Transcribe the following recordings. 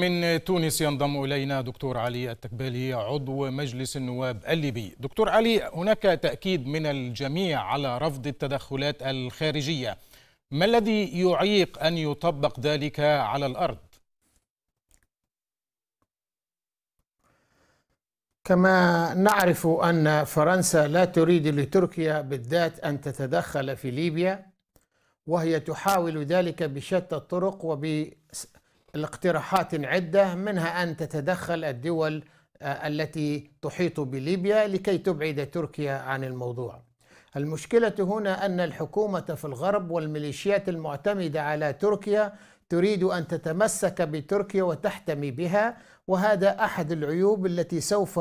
من تونس ينضم الينا دكتور علي التكبالي عضو مجلس النواب الليبي. دكتور علي هناك تاكيد من الجميع على رفض التدخلات الخارجيه. ما الذي يعيق ان يطبق ذلك على الارض؟ كما نعرف ان فرنسا لا تريد لتركيا بالذات ان تتدخل في ليبيا وهي تحاول ذلك بشتى الطرق وب الاقتراحات عدة منها أن تتدخل الدول آه، التي تحيط بليبيا لكي تبعد تركيا عن الموضوع المشكلة هنا أن الحكومة في الغرب والميليشيات المعتمدة على تركيا تريد أن تتمسك بتركيا وتحتمي بها وهذا أحد العيوب التي سوف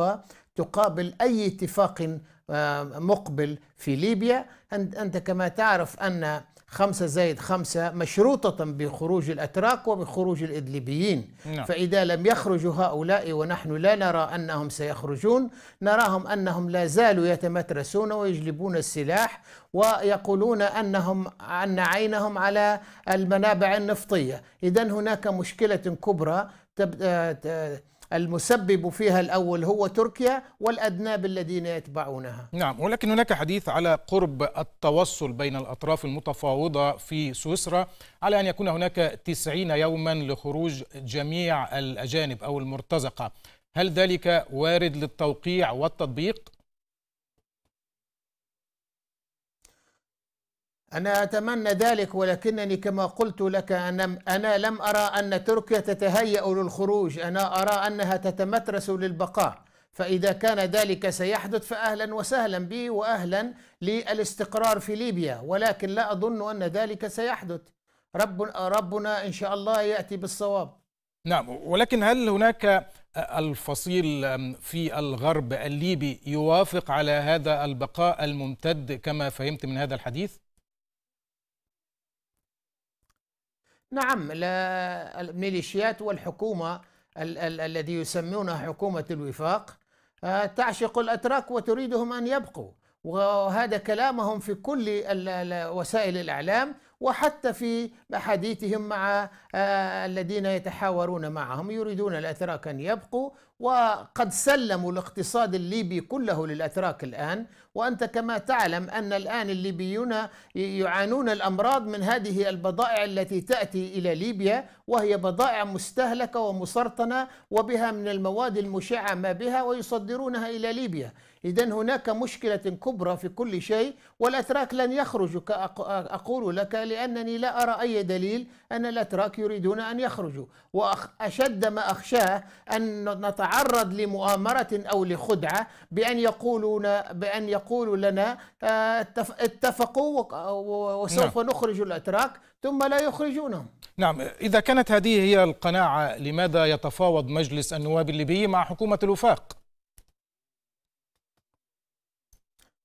تقابل أي اتفاق آه، مقبل في ليبيا أنت كما تعرف أن خمسة زائد خمسة مشروطة بخروج الأتراك وبخروج الإدليبيين نعم. فإذا لم يخرجوا هؤلاء ونحن لا نرى أنهم سيخرجون نراهم أنهم لا زالوا يتمترسون ويجلبون السلاح ويقولون أنهم أن عينهم على المنابع النفطية إذا هناك مشكلة كبرى آه، المسبب فيها الأول هو تركيا والأدناب الذين يتبعونها نعم ولكن هناك حديث على قرب التوصل بين الأطراف المتفاوضة في سويسرا على أن يكون هناك تسعين يوما لخروج جميع الأجانب أو المرتزقة هل ذلك وارد للتوقيع والتطبيق؟ أنا أتمنى ذلك ولكنني كما قلت لك أنا, أنا لم أرى أن تركيا تتهيأ للخروج أنا أرى أنها تتمترس للبقاء فإذا كان ذلك سيحدث فأهلا وسهلا بي وأهلا للاستقرار في ليبيا ولكن لا أظن أن ذلك سيحدث رب ربنا إن شاء الله يأتي بالصواب نعم ولكن هل هناك الفصيل في الغرب الليبي يوافق على هذا البقاء الممتد كما فهمت من هذا الحديث؟ نعم الميليشيات والحكومة الذي يسمونها حكومة الوفاق آه، تعشق الأتراك وتريدهم أن يبقوا وهذا كلامهم في كل وسائل الإعلام وحتى في أحاديثهم مع آه، الذين يتحاورون معهم يريدون الأتراك أن يبقوا وقد سلموا الاقتصاد الليبي كله للاتراك الان وانت كما تعلم ان الان الليبيون يعانون الامراض من هذه البضائع التي تاتي الى ليبيا وهي بضائع مستهلكه ومسرطنه وبها من المواد المشعه ما بها ويصدرونها الى ليبيا إذا هناك مشكلة كبرى في كل شيء والأتراك لن يخرجوا أقول لك لأنني لا أرى أي دليل أن الأتراك يريدون أن يخرجوا وأشد ما أخشاه أن نتعلم نتعرض لمؤامرة أو لخدعة بأن يقولون بأن يقولوا لنا آه، اتفقوا وسوف نعم. نخرج الأتراك ثم لا يخرجونهم نعم إذا كانت هذه هي القناعة لماذا يتفاوض مجلس النواب الليبي مع حكومة الوفاق؟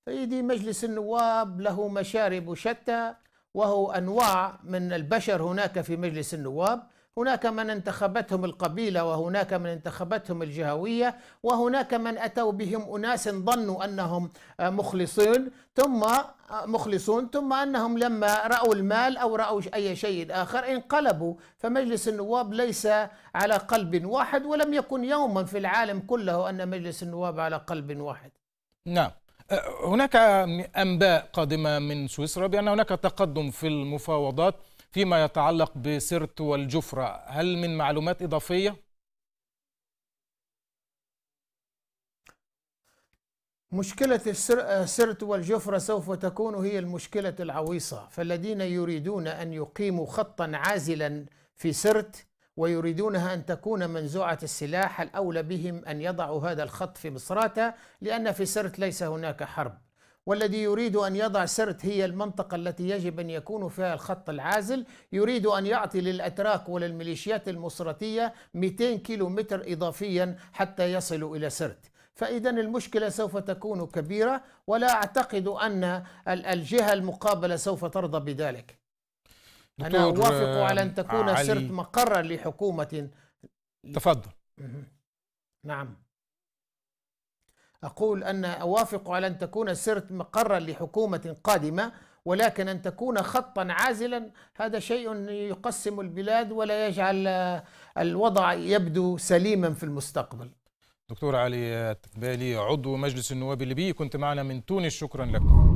سيدي مجلس النواب له مشارب شتى وهو أنواع من البشر هناك في مجلس النواب هناك من انتخبتهم القبيلة وهناك من انتخبتهم الجهوية وهناك من أتوا بهم أناس ظنوا أنهم آه، مخلصين ثم آه، مخلصون ثم أنهم لما رأوا المال أو رأوا أي شيء آخر انقلبوا فمجلس النواب ليس على قلب واحد ولم يكن يوما في العالم كله أن مجلس النواب على قلب واحد نعم أه، هناك أنباء قادمة من سويسرا بأن هناك تقدم في المفاوضات فيما يتعلق بسرت والجفرة هل من معلومات إضافية؟ مشكلة السرت والجفرة سوف تكون هي المشكلة العويصة فالذين يريدون أن يقيموا خطا عازلا في سرت ويريدونها أن تكون منزوعة السلاح الأولى بهم أن يضعوا هذا الخط في مصراتة لأن في سرت ليس هناك حرب والذي يريد أن يضع سرت هي المنطقة التي يجب أن يكون فيها الخط العازل يريد أن يعطي للأتراك وللميليشيات المصراتية 200 كيلو متر إضافيا حتى يصلوا إلى سرت فإذا المشكلة سوف تكون كبيرة ولا أعتقد أن الجهة المقابلة سوف ترضى بذلك أنا أوافق على أن آه، تكون علي. سرت مقرا لحكومة تفضل نعم أقول أن أوافق على أن تكون سرت مقرا لحكومة قادمة ولكن أن تكون خطا عازلا هذا شيء يقسم البلاد ولا يجعل آه، الوضع يبدو سليما في المستقبل دكتور علي تقبالي عضو مجلس النواب الليبي كنت معنا من تونس شكرا لكم